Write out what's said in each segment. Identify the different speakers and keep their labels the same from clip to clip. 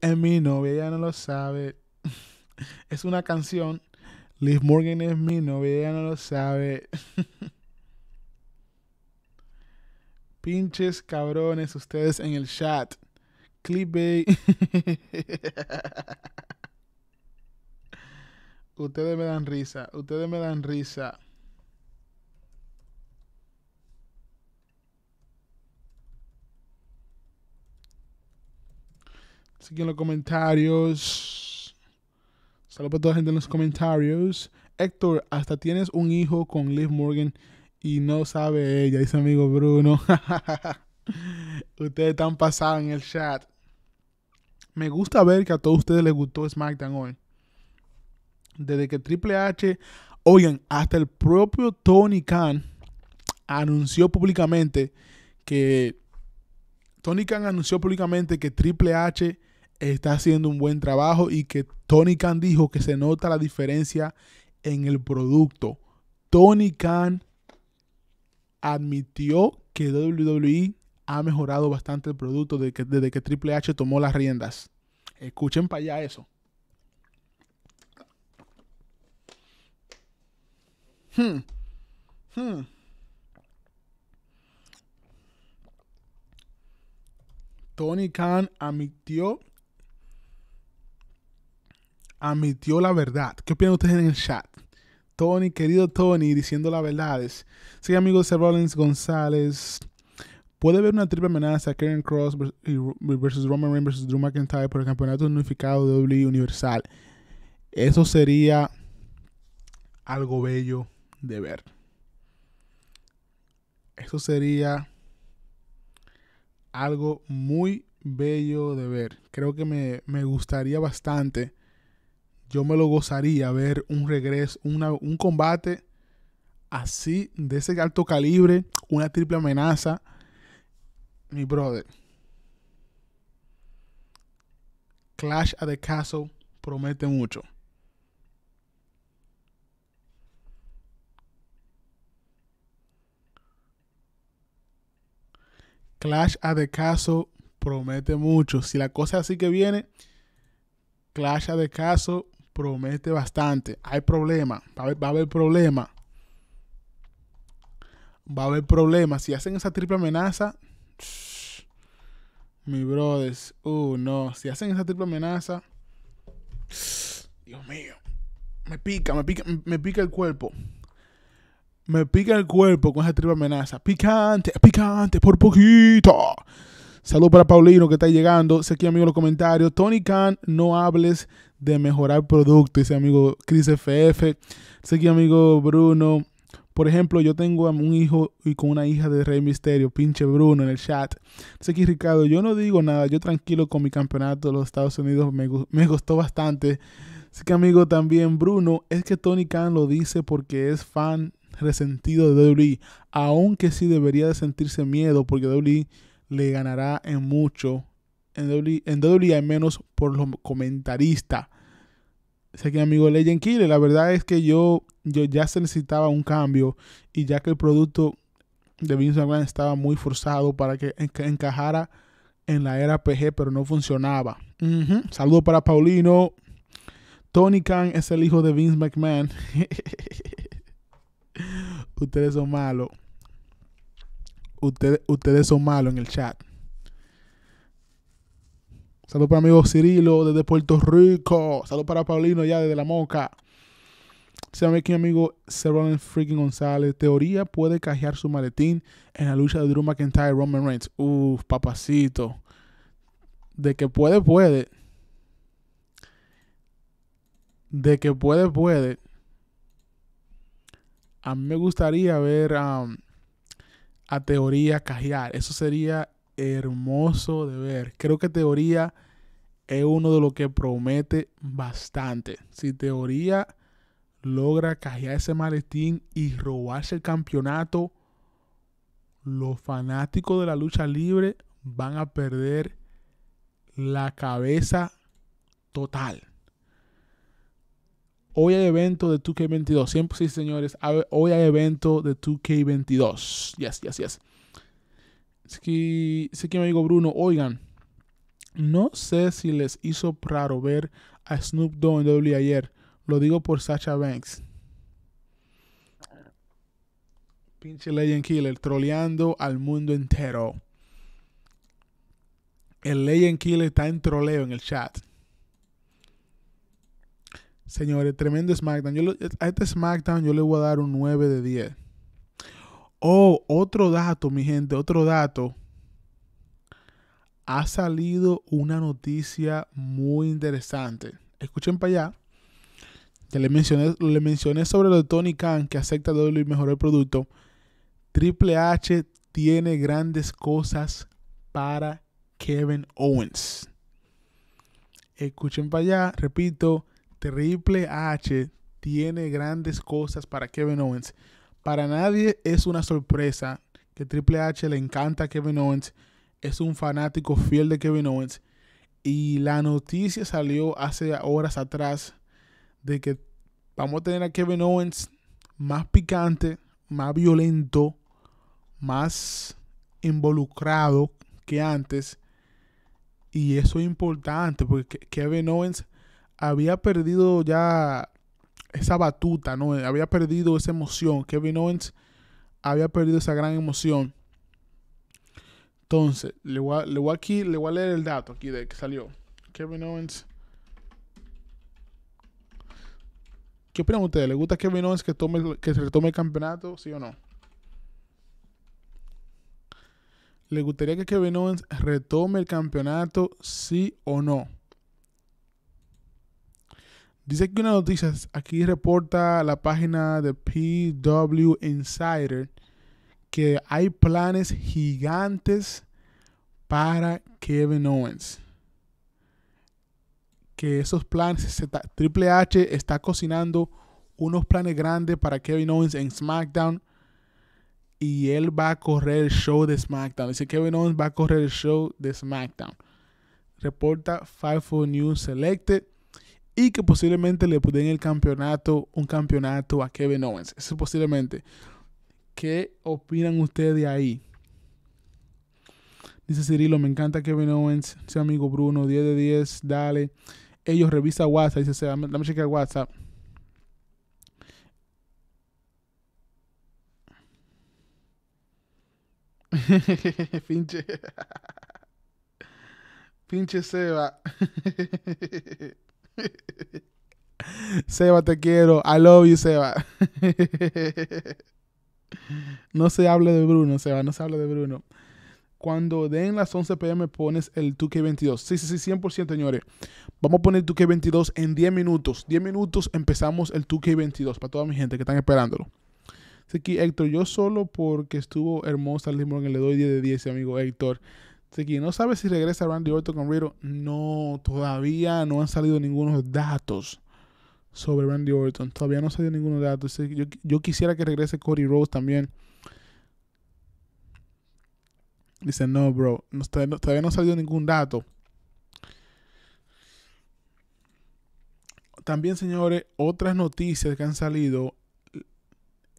Speaker 1: Es mi novia, ella no lo sabe. Es una canción. Liz Morgan es mi novia, ella no lo sabe. Pinches cabrones, ustedes en el chat. Clickbait. ustedes me dan risa, ustedes me dan risa. Así en los comentarios. Saludos para toda la gente en los comentarios. Héctor, hasta tienes un hijo con Liv Morgan y no sabe ella, dice amigo Bruno. ustedes están pasados en el chat. Me gusta ver que a todos ustedes les gustó SmackDown hoy. Desde que Triple H, oigan, hasta el propio Tony Khan anunció públicamente que Tony Khan anunció públicamente que Triple H está haciendo un buen trabajo y que Tony Khan dijo que se nota la diferencia en el producto. Tony Khan admitió que WWE ha mejorado bastante el producto desde que, desde que Triple H tomó las riendas. Escuchen para allá eso. Hmm. Hmm. Tony Khan admitió admitió la verdad. ¿Qué opinan ustedes en el chat? Tony, querido Tony, diciendo la verdad. Sí, amigos de Rollins González. Puede haber una triple amenaza a Karen Cross versus Roman Reigns versus Drew McIntyre por el campeonato unificado de WWE Universal. Eso sería algo bello de ver. Eso sería algo muy bello de ver. Creo que me, me gustaría bastante yo me lo gozaría ver un regreso, un combate así, de ese alto calibre, una triple amenaza. Mi brother. Clash at the Castle promete mucho. Clash at the Castle promete mucho. Si la cosa así que viene, Clash at the Castle promete bastante. Hay problema, va a haber, problema. Va a haber problema. Si hacen esa triple amenaza, mi brothers, uh, no. Si hacen esa triple amenaza, Dios mío, me pica, me pica, me pica el cuerpo. Me pica el cuerpo con esa triple amenaza. Picante, picante, por poquito. Saludos para Paulino que está llegando. Sé que amigo los comentarios. Tony Khan, no hables de mejorar producto. Dice amigo Chris FF. Sé que amigo Bruno. Por ejemplo, yo tengo un hijo y con una hija de Rey Misterio, pinche Bruno en el chat. Sé que Ricardo, yo no digo nada, yo tranquilo con mi campeonato de los Estados Unidos, me, gustó bastante. Sé que amigo, también Bruno, es que Tony Khan lo dice porque es fan resentido de WWE, aunque sí debería de sentirse miedo porque WWE le ganará en mucho en WWE, en menos por los comentaristas. Sé que amigo Legend Killer, la verdad es que yo, yo ya se necesitaba un cambio y ya que el producto de Vince McMahon estaba muy forzado para que encajara en la era PG, pero no funcionaba. Saludo para Paulino. Tony Khan es el hijo de Vince McMahon. Ustedes son malos ustedes, son malos en el chat. Saludos para mi amigo Cirilo desde Puerto Rico. Saludos para Paulino ya desde La Moca. Se llama aquí amigo Cerrone Freaking González. Teoría puede cajear su maletín en la lucha de Drew McIntyre Roman Reigns. Uf, papacito. De que puede, puede. De que puede, puede. A mí me gustaría ver a um, a Teoría cajear, Eso sería hermoso de ver. Creo que Teoría es uno de los que promete bastante. Si Teoría logra cajear ese maletín y robarse el campeonato, los fanáticos de la lucha libre van a perder la cabeza total. Hoy hay evento de 2K22. Siempre sí, señores. Hoy hay evento de 2K22. Yes, yes, yes. Es que, que me dijo Bruno, oigan, no sé si les hizo raro ver a Snoop Dogg en W ayer. Lo digo por Sasha Banks. Pinche Legend Killer, troleando al mundo entero. El Legend Killer está en troleo en el chat. Señores, tremendo SmackDown. a este SmackDown yo le voy a dar un 9 de 10. Oh, otro dato, mi gente, otro dato. Ha salido una noticia muy interesante. Escuchen para allá. Ya le mencioné, le mencioné sobre lo de Tony Khan que acepta WWE y mejoró el producto. Triple H tiene grandes cosas para Kevin Owens. Escuchen para allá, repito, Triple H tiene grandes cosas para Kevin Owens. Para nadie es una sorpresa que Triple H le encanta a Kevin Owens. Es un fanático fiel de Kevin Owens. Y la noticia salió hace horas atrás de que vamos a tener a Kevin Owens más picante, más violento, más involucrado que antes. Y eso es importante porque Kevin Owens había perdido ya esa batuta, ¿no? Había perdido esa emoción. Kevin Owens había perdido esa gran emoción. Entonces, le voy a, aquí, le voy a leer el dato aquí de que salió. Kevin Owens. ¿Qué opinan ustedes? ¿Le gusta Kevin Owens que, tome, que se retome el campeonato? ¿Sí o no? ¿Le gustaría que Kevin Owens retome el campeonato? ¿Sí o no? Dice aquí una noticia, aquí reporta la página de PW Insider que hay planes gigantes para Kevin Owens. Que esos planes, Triple H está cocinando unos planes grandes para Kevin Owens en SmackDown. Y él va a correr el show de SmackDown. Dice Kevin Owens va a correr el show de SmackDown. Reporta 54 News Selected y que posiblemente le den el campeonato, un campeonato a Kevin Owens. Eso posiblemente. ¿Qué opinan ustedes de ahí? Dice Cirilo, me encanta Kevin Owens, su amigo Bruno, 10 de 10, dale. Ellos revisa WhatsApp, dice, Seba, dame chequear WhatsApp. pinche pinche Seba Seba, te quiero. I love you, Seba. no se hable de Bruno, Seba, no se hable de Bruno. Cuando den las 11 pm pones el 2K22. Sí, sí, sí, 100% señores. Vamos a poner 2K22 en 10 minutos. 10 minutos empezamos el 2K22 para toda mi gente que están esperándolo. Así que Héctor, yo solo porque estuvo hermosa el limón le doy 10 de 10, amigo Héctor no sabe si regresa Randy Orton con Riddle. No, todavía no han salido ningunos datos sobre Randy Orton. Todavía no ha salido ningunos datos. Yo, quisiera que regrese Cody Rose también. Dice, no, bro. todavía no ha salido ningún dato. También, señores, otras noticias que han salido.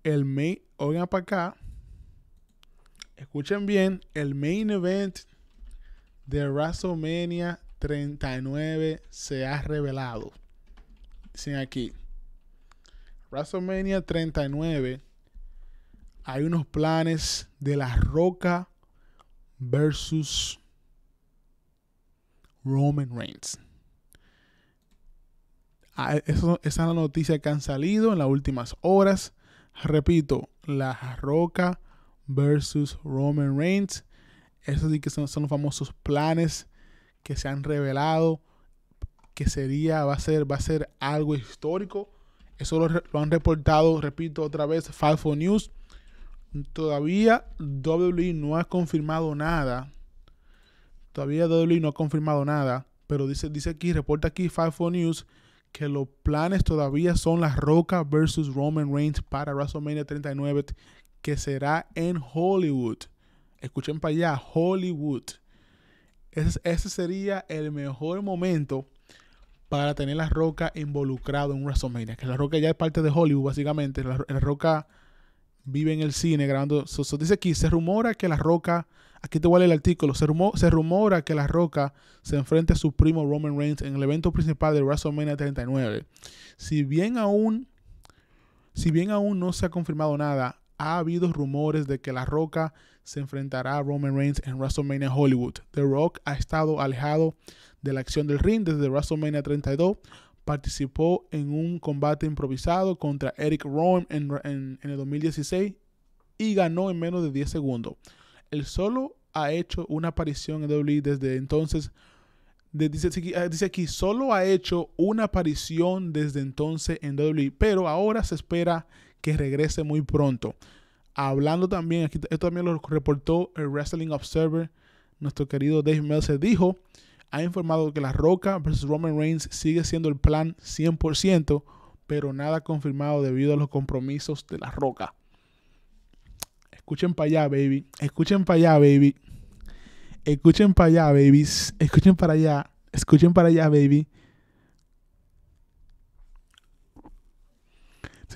Speaker 1: El main, oigan para acá. Escuchen bien, el main event de WrestleMania 39 se ha revelado. Dicen aquí. WrestleMania 39 hay unos planes de La Roca versus Roman Reigns. Ah, e, esa es la noticia que han salido en las últimas horas. Repito, La Roca versus Roman Reigns esos que son, los famosos planes que se han revelado, que sería, va a ser, va a ser algo histórico. Eso lo, han reportado, repito otra vez, Falfo News. Todavía WWE no ha confirmado nada. Todavía WWE no ha confirmado nada. Pero dice, dice aquí, reporta aquí Falfo News que los planes todavía son La Roca versus Roman Reigns para WrestleMania 39, que será en Hollywood escuchen para allá, Hollywood. Ese, ese, sería el mejor momento para tener la Roca involucrado en WrestleMania. Que la Roca ya es parte de Hollywood, básicamente. La, Roca vive en el cine grabando. dice aquí, se rumora que la Roca, aquí te vale el artículo, se, se rumora que la Roca se enfrenta a su primo Roman Reigns en el evento principal de WrestleMania 39. Si bien aún, si bien aún no se ha confirmado nada, ha habido rumores de que La Roca se enfrentará a Roman Reigns en WrestleMania Hollywood. The Rock ha estado alejado de la acción del ring desde WrestleMania 32. Participó en un combate improvisado contra Eric Rowan en, el 2016 y ganó en menos de 10 segundos. Él solo ha hecho una aparición en WWE desde entonces. dice, ah, dice, aquí, solo ha hecho una aparición desde entonces en WWE, pero ahora se espera que regrese muy pronto. Hablando también, aquí, esto también lo reportó el Wrestling Observer, nuestro querido Dave Meltzer dijo, ha informado que La Roca versus Roman Reigns sigue siendo el plan 100%, pero nada confirmado debido a los compromisos de La Roca. Escuchen para allá, baby. Escuchen para allá, baby. Escuchen para allá, baby. Escuchen para allá. Escuchen para allá, baby.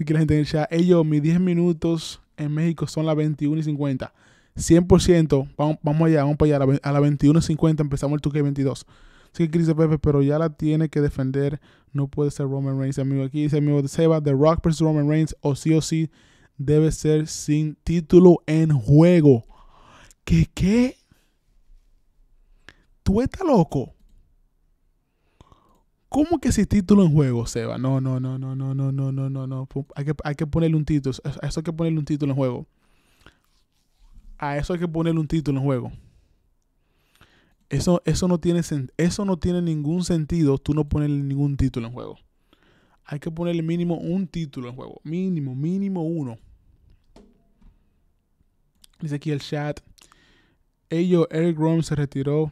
Speaker 1: aquí la gente en el chat. Ellos, mis 10 minutos en México son las 21 y 50. 100%, vamos, allá, vamos para allá. A las la 21 y 50 empezamos el 2 22 Así que Chris Pepe, pero ya la tiene que defender. No puede ser Roman Reigns, amigo. Aquí dice amigo de Seba, The Rock vs. Roman Reigns, o sí o sí, debe ser sin título en juego. ¿Qué que ¿Tú estás loco? ¿Cómo que si título en juego, Seba? No, no, no, no, no, no, no, no, no, no. Hay que, hay que ponerle un título. A eso hay que ponerle un título en juego. A eso hay que ponerle un título en juego. Eso, eso, no tiene, eso no tiene ningún sentido tú no ponerle ningún título en juego. Hay que ponerle mínimo un título en juego. Mínimo, mínimo uno. Dice aquí el chat. Ello, Eric Rome se retiró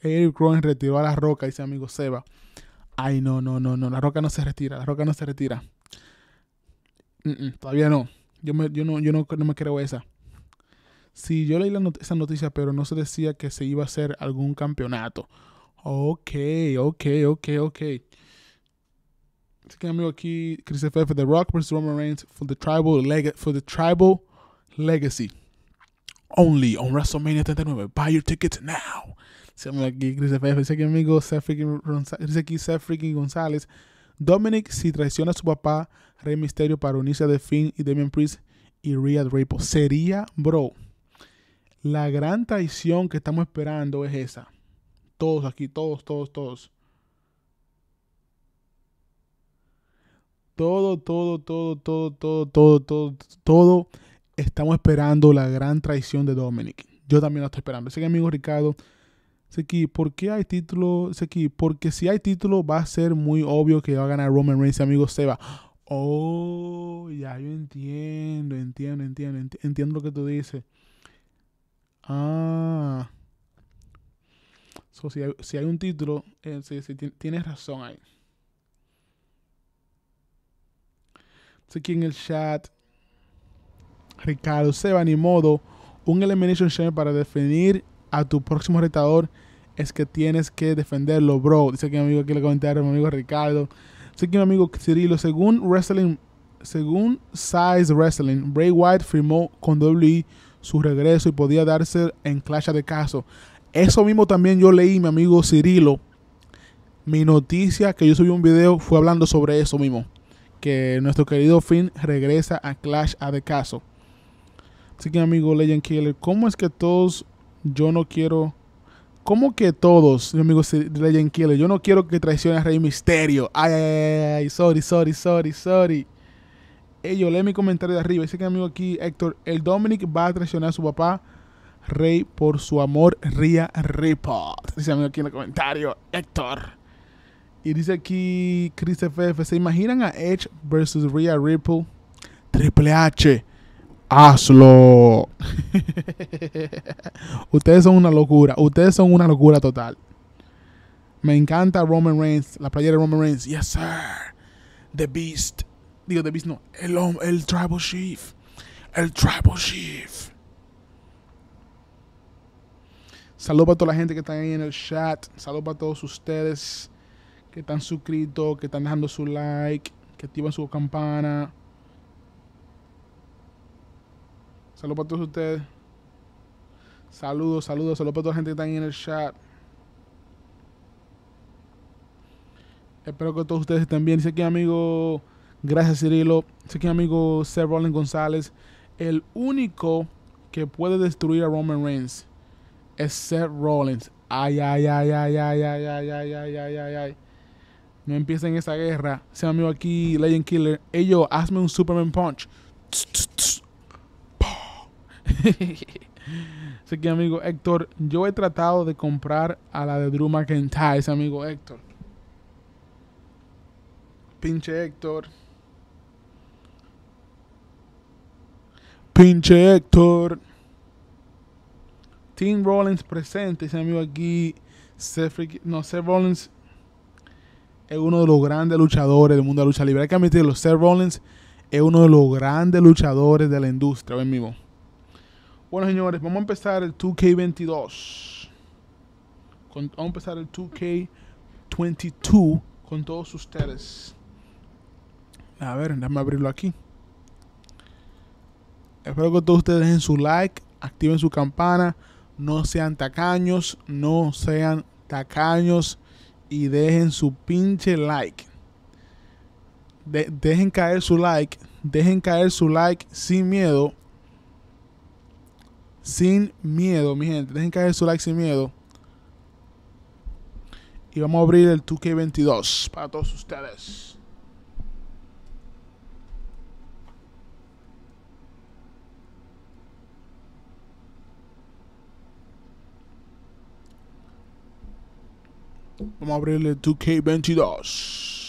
Speaker 1: Eric Rowan retiró a La Roca, dice amigo Seba. Ay, no, no, no, no, La Roca no se retira, La Roca no se retira. todavía no. Yo, me, yo, no, yo no, no me creo esa. Sí, yo leí esa noticia, pero no se decía que se iba a hacer algún campeonato. Ok, ok, ok, ok. Así que amigo aquí, Chris F. The Rock versus Roman Reigns for the Tribal, leg for the tribal Legacy. Only on WrestleMania 39. Buy your tickets now. Se aquí Chris Dice aquí amigo González. Dice aquí González. Dominic, si traiciona a su papá, Rey Misterio para unirse a The y Damian Priest y Rhea Draper. Sería, bro, la gran traición que estamos esperando es esa. Todos aquí, todos, todos, todos. Todo, todo, todo, todo, todo, todo, todo, todo. Estamos esperando la gran traición de Dominic. Yo también lo estoy esperando. Dice que, amigo Ricardo, Seki, ¿por qué hay título? Seki, porque si hay título va a ser muy obvio que va a ganar Roman Reigns, amigo Seba. Oh, ya yo entiendo, entiendo, entiendo, entiendo, lo que tú dices. Ah. si, hay, un título, eh, tienes razón ahí. Seki en el chat, Ricardo Seba, ni modo, un Elimination shame para definir a tu próximo retador es que tienes que defenderlo, bro. Dice que mi amigo aquí le comentaron, mi amigo Ricardo. Dice que mi amigo Cirilo, según Wrestling, según Size Wrestling, Bray White firmó con WWE su regreso y podía darse en clash de caso. Eso mismo también yo leí, mi amigo Cirilo. Mi noticia que yo subí un video fue hablando sobre eso mismo. Que nuestro querido Finn regresa a Clash a de caso. Así que, amigo Legend Killer, ¿cómo es que todos yo no quiero. ¿Cómo que todos, mi amigo Legend Killer? Yo no quiero que traicione a Rey Misterio. Ay, ay, ay, ay, sorry, sorry, sorry, sorry. yo lee mi comentario de arriba. Dice que amigo aquí, Héctor, el Dominic va a traicionar a su papá, Rey, por su amor, Ria Ripple. Dice amigo aquí en el comentario, Héctor. Y dice aquí Chris FF, ¿se imaginan a Edge versus Rhea Ripple? Triple H hazlo. Ustedes son una locura. Ustedes son una locura total. Me encanta Roman Reigns, la playera de Roman Reigns. Yes, sir. The Beast. Digo, The Beast no. El, el Tribal Chief. El Tribal Chief. Saludos para toda la gente que está ahí en el chat. Saludos para todos ustedes que están suscritos, que están dejando su like, que activan su campana. Saludos para todos ustedes. Saludos, saludos, saludos para toda la gente que está en el chat. Espero que todos ustedes estén bien. Dice aquí, amigo. Gracias, Cirilo. Dice aquí, amigo Seth Rollins González. El único que puede destruir a Roman Reigns es Seth Rollins. Ay, ay, ay, ay, ay, ay, ay, ay, ay, ay, ay, No empiecen esa guerra. Sea amigo aquí, Legend Killer. Ello, hazme un Superman Punch. Tss, Así que, amigo Héctor, yo he tratado de comprar a la de Drew McIntyre, amigo Héctor. Pinche Héctor. Pinche Héctor. Tim Rollins presente, ese amigo aquí. Seth, no, Seth Rollins es uno de los grandes luchadores del mundo de la lucha libre. Hay que admitirlo, Seth Rollins es uno de los grandes luchadores de la industria, ven amigo bueno, señores, vamos a empezar el 2K22. vamos a empezar el 2K22 con todos ustedes. A ver, déjame abrirlo aquí. Espero que todos ustedes dejen su like, activen su campana, no sean tacaños, no sean tacaños y dejen su pinche like. dejen caer su like, dejen caer su like sin miedo sin miedo, mi gente. Dejen caer su like sin miedo. Y vamos a abrir el 2K22 para todos ustedes. Vamos a abrir el 2K22.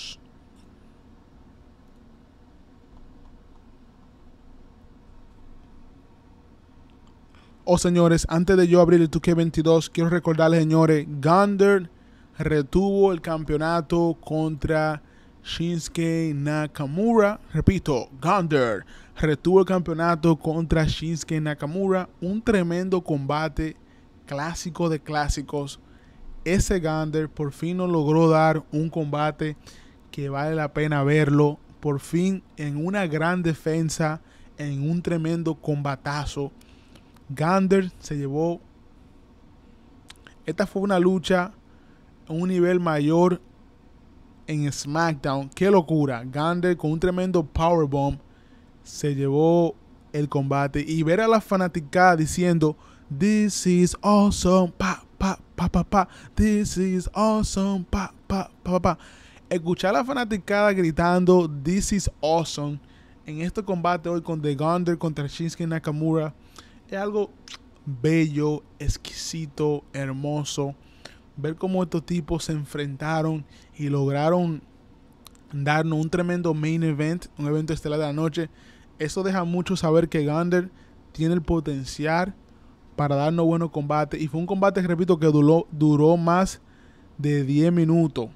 Speaker 1: Oh señores, antes de yo abrir el 2K22, quiero recordarles señores, Gander retuvo el campeonato contra Shinsuke Nakamura. Repito, Gander retuvo el campeonato contra Shinsuke Nakamura. Un tremendo combate clásico de clásicos. Ese Gander por fin nos logró dar un combate que vale la pena verlo. Por fin en una gran defensa, en un tremendo combatazo Gander se llevó. Esta fue una lucha a un nivel mayor en SmackDown. ¡Qué locura! Gander con un tremendo powerbomb se llevó el combate. Y ver a la fanaticada diciendo, This is awesome, pa, pa, pa, pa, pa. This is awesome, pa, pa, pa, pa, Escuchar a la fanaticada gritando, This is awesome. En este combate hoy con The Gander contra Shinsuke Nakamura es algo bello, exquisito, hermoso. Ver cómo estos tipos se enfrentaron y lograron darnos un tremendo main event, un evento estelar de la noche. Eso deja mucho saber que Gander tiene el potencial para darnos buenos combates. Y fue un combate, repito, que duró, más de 10 minutos.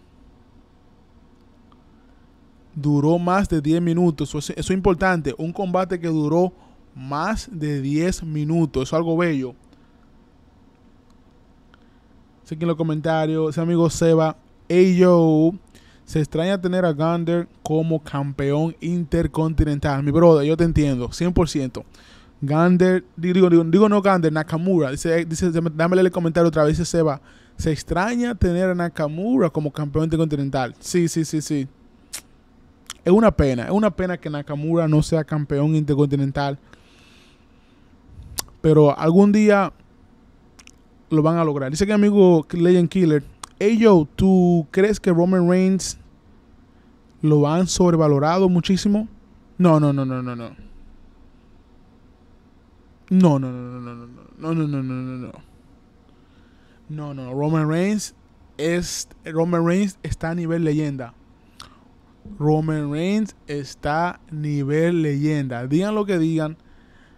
Speaker 1: Duró más de 10 minutos. eso es importante. Un combate que duró más de 10 minutos. Eso es algo bello. Sé que en los comentarios, ese amigo Seba, hey yo, se extraña tener a Gander como campeón intercontinental. Mi brother, yo te entiendo, 100%. Gander, digo, digo, no Gander, Nakamura. Dice, dice, dámele el comentario otra vez, dice Seba. Se extraña tener a Nakamura como campeón intercontinental. Sí, sí, sí, sí. Es una pena, es una pena que Nakamura no sea campeón intercontinental. Pero algún día lo van a lograr. Dice que amigo Legend Killer, hey yo, ¿tú crees que Roman Reigns lo han sobrevalorado muchísimo? No, no, no, no, no, no. No, no, no, no, no, no, no, no, no, no, no. No, no, Roman Reigns es Roman Reigns está a nivel leyenda. Roman Reigns está a nivel leyenda. Digan lo que digan,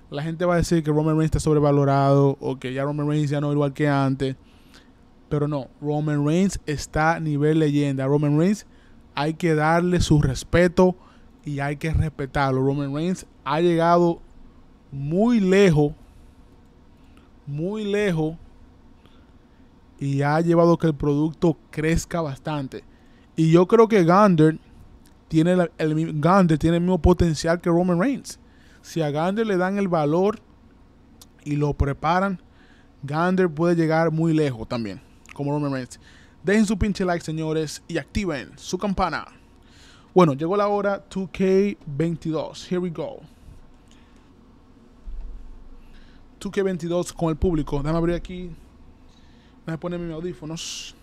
Speaker 1: la gente va a decir que Roman Reigns está sobrevalorado o que ya Roman Reigns ya no es igual que antes. Pero no, Roman Reigns está a nivel leyenda. Roman Reigns hay que darle su respeto y hay que respetarlo. Roman Reigns ha llegado muy lejos, muy lejos y ha llevado que el producto crezca bastante. Y yo creo que Gander tiene, el, Gander tiene el mismo potencial que Roman Reigns. Si a Gander le dan el valor y lo preparan, Gander puede llegar muy lejos también, como Roman Dejen su pinche like, señores, y activen su campana. Bueno, llegó la hora 2K22. Here we go. 2K22 con el público. Déjame abrir aquí. Déjame ponerme mis audífonos.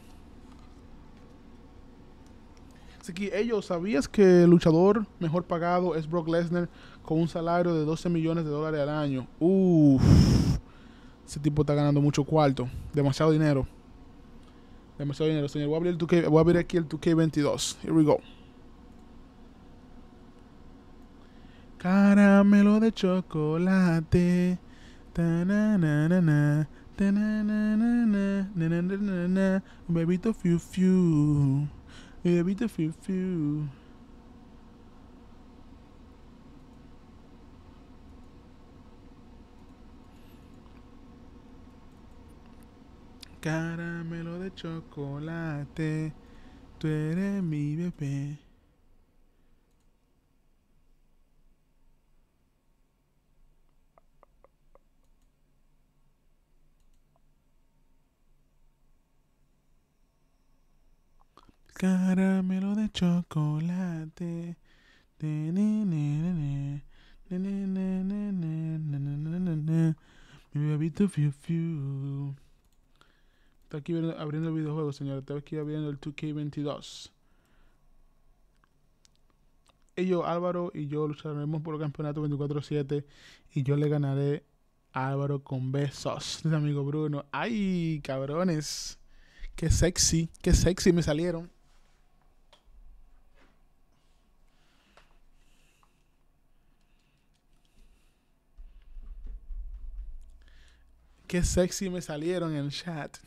Speaker 1: Así que ellos, ¿sabías que el luchador mejor pagado es Brock Lesnar con un salario de 12 millones de dólares al año? Uff, ese tipo está ganando mucho cuarto, demasiado dinero. Demasiado dinero, señor. Voy a abrir, voy a abrir aquí el 2K22. Here we go. Caramelo de chocolate. Un bebito fiu fiu. Evita fiu fiu Caramelo de chocolate, tú eres mi bebé. Caramelo de chocolate. Mi bebito fiu fiu. Está aquí abriendo el videojuego, señor. Está aquí abriendo el 2K22. Ellos, Álvaro y yo lucharemos por el campeonato 24-7 y yo le ganaré a Álvaro con besos. amigo Bruno. ¡Ay, cabrones! ¡Qué sexy! ¡Qué sexy me salieron! qué sexy me salieron en el chat.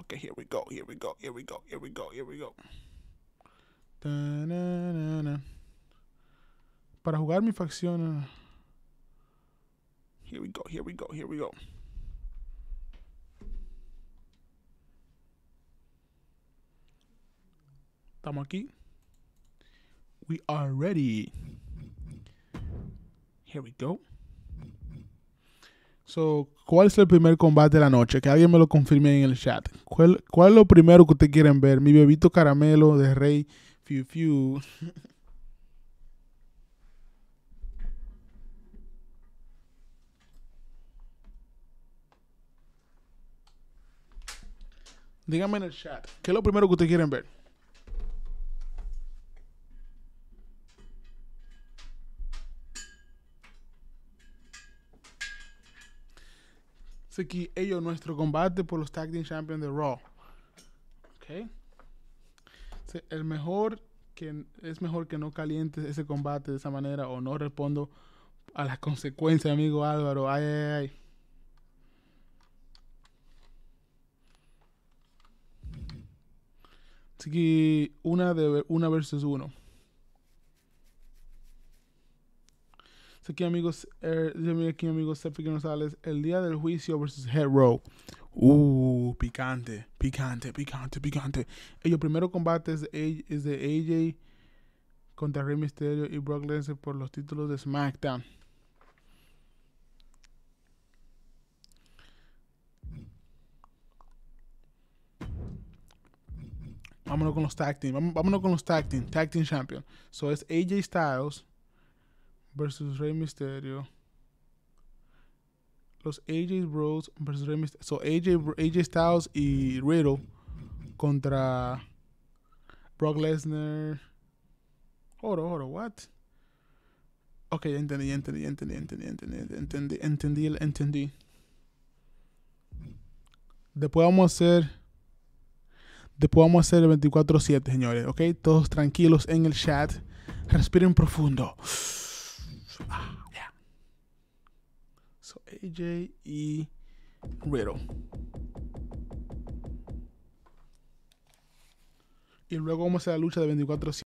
Speaker 1: Okay, here we go, here we go, here we go, here we go, here we go. Para jugar mi facción. Here we go, here we go, here we go. Estamos aquí. We are ready. Here we go. So, ¿cuál es el primer combate de la noche? Que alguien me lo confirme en el chat. ¿Cuál, cuál es lo primero que ustedes quieren ver? Mi bebito caramelo de Rey Fiu Fiu. Díganme en el chat, ¿qué es lo primero que ustedes quieren ver? aquí ellos nuestro combate por los Tag Team Champions de Raw. ¿Ok? El mejor es mejor que no calientes ese combate de esa manera o no respondo a las consecuencias, amigo Álvaro. Ay, ay, ay. Así una de una versus uno. Er, aquí amigos, eh, aquí amigos, Sergio González, el día del juicio versus hero Uh, picante, picante, picante, picante. el primero combate es es de AJ contra Rey Mysterio y Brock Lesnar por los títulos de SmackDown. Vámonos con los tag team. Vámonos con los tag team. Tag team champion. So es AJ Styles versus Rey Mysterio. Los AJ Bros versus Rey Mysterio. So AJ, AJ Styles y Riddle contra Brock Lesnar. Oro, oro, what? Ok, ya entendí, ya entendí, ya entendí, entendí, entendí, entendí, entendí, entendí. Después vamos a hacer Después vamos a hacer el 24-7, señores, ¿ok? Todos tranquilos en el chat. Respiren profundo. Ah, so, AJ y Riddle. Y luego vamos a hacer la lucha de 24-7.